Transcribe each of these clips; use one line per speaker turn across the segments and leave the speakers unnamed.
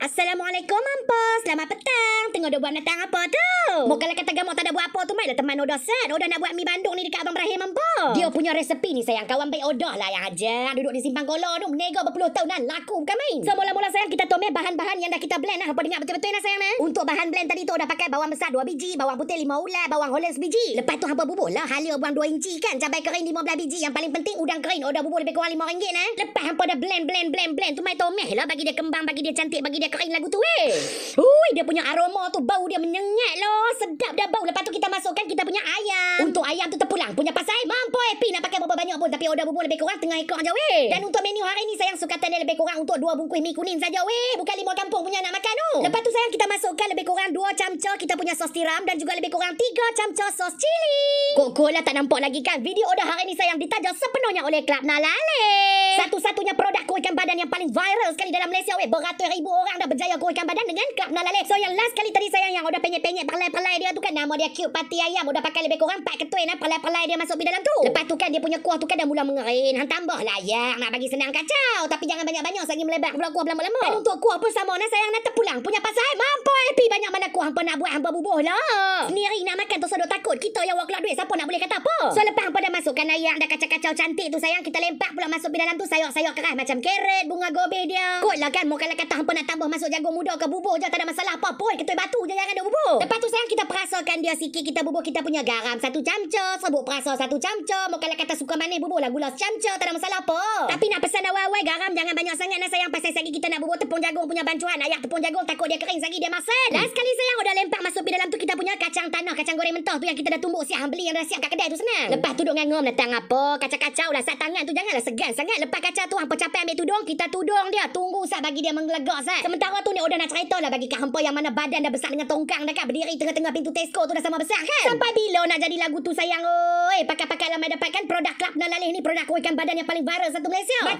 Assalamualaikum, Ampa. Selamat petang. Tengok dok buat menatang apa tu? Mau kalau kata gamak tak ada buat apa tu, mai lah teman Oda set. Oda nak buat mie bandung ni dekat Abang Rahim, Ampa. Dia punya resepi ni, sayang. Kawan baik Oda lah yang ajar. Duduk di simpang kolor tu. Menegak berpuluh tahun dan laku bukan main. So, mula-mula sayang, kita tomel bahan-bahan yang dah kita blend lah. Apa dengar betul-betul lah, sayang lah. Untuk bahan blend tadi tu, Oda pakai bawang besar 2 biji, bawang putih 5 ulat, bawang holes biji. Lepas tu, hampa bubur lah. Halia buang 2 inci kan. Cabai kering 15 biji. Yang paling penting, udang kering. Oda bubur lebih kurang RM5. Eh. Lepas hampa dah blend, blend, blend, blend. Tu mai tomel lah. Bagi dia kembang, bagi dia cantik, bagi dia recording lagu tu eh. Hui, dia punya aroma tu bau dia menyengat loh. Sedap dah bau. Lepas tu kita masukkan kita punya ayam. Untuk ayam tu terpulang. Punya pasai mampu happy nak pakai berapa banyak pun. Tapi order bubur lebih kurang tengah ekor je weh. Dan untuk menu hari ni sayang suka tanya lebih kurang untuk dua bungkus mi kuning saja weh. Bukan lima kampung punya nak makan tu. Oh. Lepas tu sayang kita masukkan lebih kurang dua camca kita punya sos tiram. Dan juga lebih kurang tiga camca sos cili. Kok lah tak nampak lagi kan. Video order hari ni sayang ditaja sepenuhnya oleh Club Nalale satu-satunya produk kuih ikan badan yang paling viral sekali dalam Malaysia weh. Beratus ribu orang dah berjaya kuih ikan badan dengan Club Nalale. So yang last kali tadi saya yang udah penyek-penyek perlai-perlai dia tu kan nama dia cute pati ayam. Udah pakai lebih kurang 4 ketua ah, nak perlai-perlai dia masuk di dalam tu. Lepas tu kan dia punya kuah tu kan dah mula mengering. Hang tambah lah ya nak bagi senang kacau. Tapi jangan banyak-banyak sagi melebar pula kuah lama-lama. Dan untuk kuah pun sama nak sayang nak terpulang. Punya pasal mampu eh, Pi banyak mana kuah hangpa nak buat hangpa bubuh lah. Sendiri nak makan tu sedo takut. Kita yang work duit siapa nak boleh kata apa. So lepas hangpa dah masukkan ayam dah kacau-kacau cantik tu sayang kita lempak pula masuk di dalam tu sayur-sayur keras macam keret, bunga gobi dia. Kot lah kan, mungkin lah kata hampa nak tambah masuk jagung muda ke bubur je, tak ada masalah apa pun. Ketua batu je jangan ada bubur. Lepas tu sayang, kita perasakan dia sikit, kita bubur kita punya garam satu camca, serbuk perasa satu camca, mungkin lah kata suka manis bubur lah gula secamca, tak ada masalah apa. Tapi nak pesan awal-awal garam jangan banyak sangat nak sayang pasal sekali kita nak bubuh tepung jagung punya bancuhan. Ayak tepung jagung takut dia kering sekali dia masin hmm. last kali sayang udah lempak masuk di dalam tu kita punya kacang tanah kacang goreng mentah tu yang kita dah tumbuk siap beli yang dah siap kat kedai tu senang hmm. lepas tu duk ngangom datang apa kacau-kacau lah sat tangan tu janganlah segan sangat lepas kacau tu hampa capai ambil tudung kita tudung dia tunggu sat bagi dia menggelegak sat sementara tu ni udah nak cerita lah bagi kat hampa yang mana badan dah besar dengan tongkang dah kan berdiri tengah-tengah pintu Tesco tu dah sama besar kan sampai bila nak jadi lagu tu sayang oi pakai-pakai lama dapatkan produk club nalalih ni produk kuihkan badan yang paling viral satu Malaysia Baca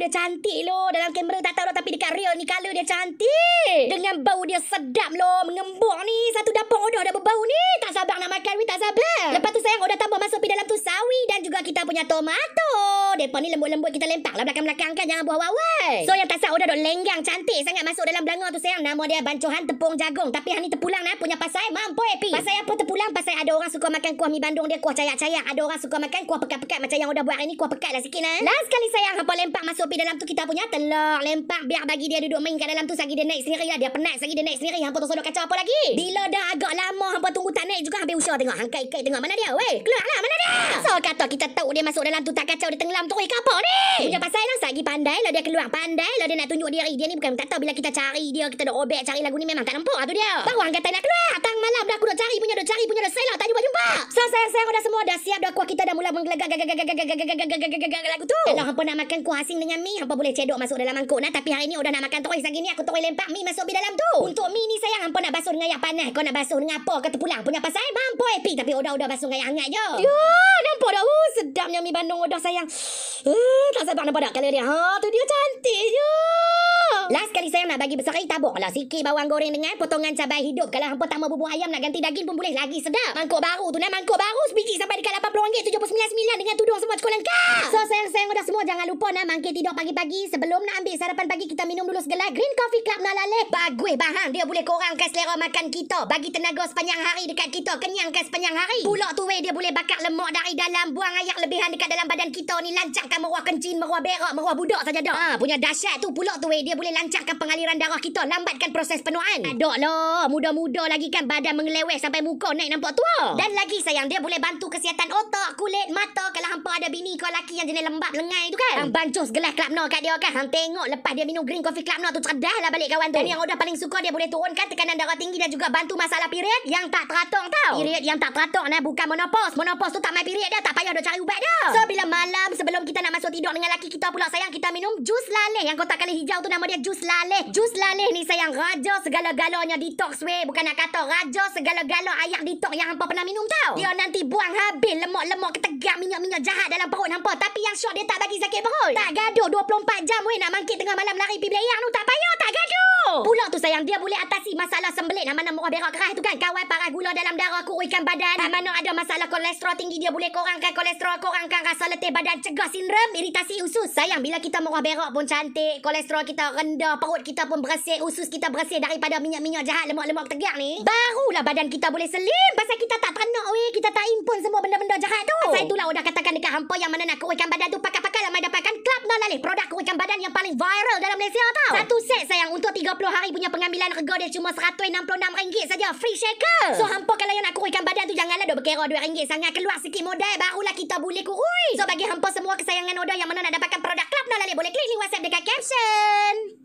dia cantik lo dalam kamera tak tahu lo tapi dekat real ni kalau dia cantik dengan bau dia sedap lo mengembung ni satu dapur udah ada berbau ni tak sabar nak makan we tak sabar lepas tu sayang udah tambah masuk pi dalam tu sawi dan juga kita punya tomato mereka ni lembut-lembut kita lempak lah belakang-belakang kan. Jangan buah wawai. So yang tak sah order lenggang cantik sangat masuk dalam belanga tu sayang. Nama dia bancuhan tepung jagung. Tapi hani terpulang lah punya pasai Mampu api eh, pasai apa terpulang? pasai ada orang suka makan kuah mi bandung dia kuah cayak-cayak. Ada orang suka makan kuah pekat-pekat macam yang udah buat hari ni kuah pekat lah sikit lah. Last kali sayang hampa lempak masuk pi dalam tu kita punya telur. Lempak biar bagi dia duduk main kat dalam tu sagi dia naik sendiri lah. Dia penat sagi dia naik sendiri. Hampa tersodok kacau apa lagi? Bila dah agak lama hampa tunggu tak naik juga habis usia tengok. Hangkai-kai tengok mana dia weh. Keluar lah Kenapa kata kita tahu dia masuk dalam tu tak kacau dia tenggelam tu? Eh, kenapa ni? Punya pasal lah, sagi pandai lah dia keluar. Pandai lah dia nak tunjuk diri dia ni. Bukan tak tahu bila kita cari dia, kita dok robek cari lagu ni memang tak nampak lah tu dia. Baru angkat tak nak keluar. Tak sekarang sayang dah semua dah siap dah kuah kita dah mula menggelegak lagu tu. Kalau hangpa nak makan kuah asing dengan mi, hangpa boleh cedok masuk dalam mangkuk nah tapi hari ini sudah nak makan terus lagi ni aku terus lempak mi masuk di dalam tu. Untuk mi ni sayang hangpa nak basuh dengan air panas. Kau nak basuh dengan apa? Kata pulang punya pasal saya? mampu epi tapi udah udah basuh dengan air hangat je. Yo, nampak dah uh, sedapnya mi Bandung udah sayang. Uh, tak sabar nampak dah kalau dia. Ha, tu dia cantik je. Last kali saya nak bagi besar kali tabuk lah. Sikit bawang goreng dengan potongan cabai hidup. Kalau hampa tak mau bubur ayam nak ganti daging pun boleh lagi sedap. Mangkuk baru tu nak mangkuk baru sebiji sampai dekat Anda semua jangan lupa nak mangkir tidur pagi-pagi. Sebelum nak ambil sarapan pagi, kita minum dulu segelas Green Coffee Club Nalaleh. Bagus bahan. Dia boleh kurangkan selera makan kita. Bagi tenaga sepanjang hari dekat kita. Kenyangkan sepanjang hari. Pulak tu weh, dia boleh bakar lemak dari dalam. Buang air lebihan dekat dalam badan kita ni. Lancarkan meruah kencing, meruah berak, meruah budak saja dah. Ha, punya dahsyat tu pulak tu weh. Dia boleh lancarkan pengaliran darah kita. Lambatkan proses penuaan. Adok lah. Muda-muda lagi kan badan mengeleweh sampai muka naik nampak tua. Dan lagi sayang, dia boleh bantu kesihatan otak, kulit, mata. Kalau hampa ada bini kau laki yang jenis lembab, lengan perangai tu kan? Hang bancuh gelas Club No kat dia kan? Hang tengok lepas dia minum green coffee Club No tu cerdah lah balik kawan tu. Dan oh. yang udah paling suka dia boleh turunkan tekanan darah tinggi dan juga bantu masalah period yang tak teratur tau. Period yang tak teratur nah bukan menopause. Menopause tu tak main period dia tak payah dah cari ubat dia. So bila malam sebelum kita nak masuk tidur dengan laki kita pula sayang kita minum jus laleh yang kotak kali hijau tu nama dia jus laleh. Jus laleh ni sayang raja segala-galanya detox we. Bukan nak kata raja segala-gala ayak detox yang hampa pernah minum tau. Dia nanti buang habis lemak-lemak ketegak minyak-minyak jahat dalam perut hampa. Tapi yang syok dia tak bagi zakat berul. Tak gaduh 24 jam weh nak mangkit tengah malam lari pergi belayar tu. Tak payah tak gaduh. Pula tu sayang dia boleh atas masalah sembelit nak mana murah berak kerah tu kan kawal parah gula dalam darah kurikan badan nak mana ada masalah kolesterol tinggi dia boleh kurangkan kolesterol kurangkan rasa letih badan cegah sindrom iritasi usus sayang bila kita murah berak pun cantik kolesterol kita rendah perut kita pun bersih usus kita bersih daripada minyak-minyak jahat lemak-lemak tegak ni barulah badan kita boleh selim pasal kita tak tanak weh kita tak impun semua benda-benda jahat tu pasal itulah udah katakan dekat hampa yang mana nak kurikan badan tu pakai-pakai lah dapatkan klub nak lalih produk kurikan badan yang paling viral dalam Malaysia tau satu set sayang untuk 30 hari punya pengambilan rega dia cuma cuma RM166 saja free shaker. So hampa kalau yang nak kurikan badan tu janganlah dok berkira RM2 sangat keluar sikit modal barulah kita boleh kurui. So bagi hampa semua kesayangan Oda yang mana nak dapatkan produk club nak boleh klik link WhatsApp dekat caption.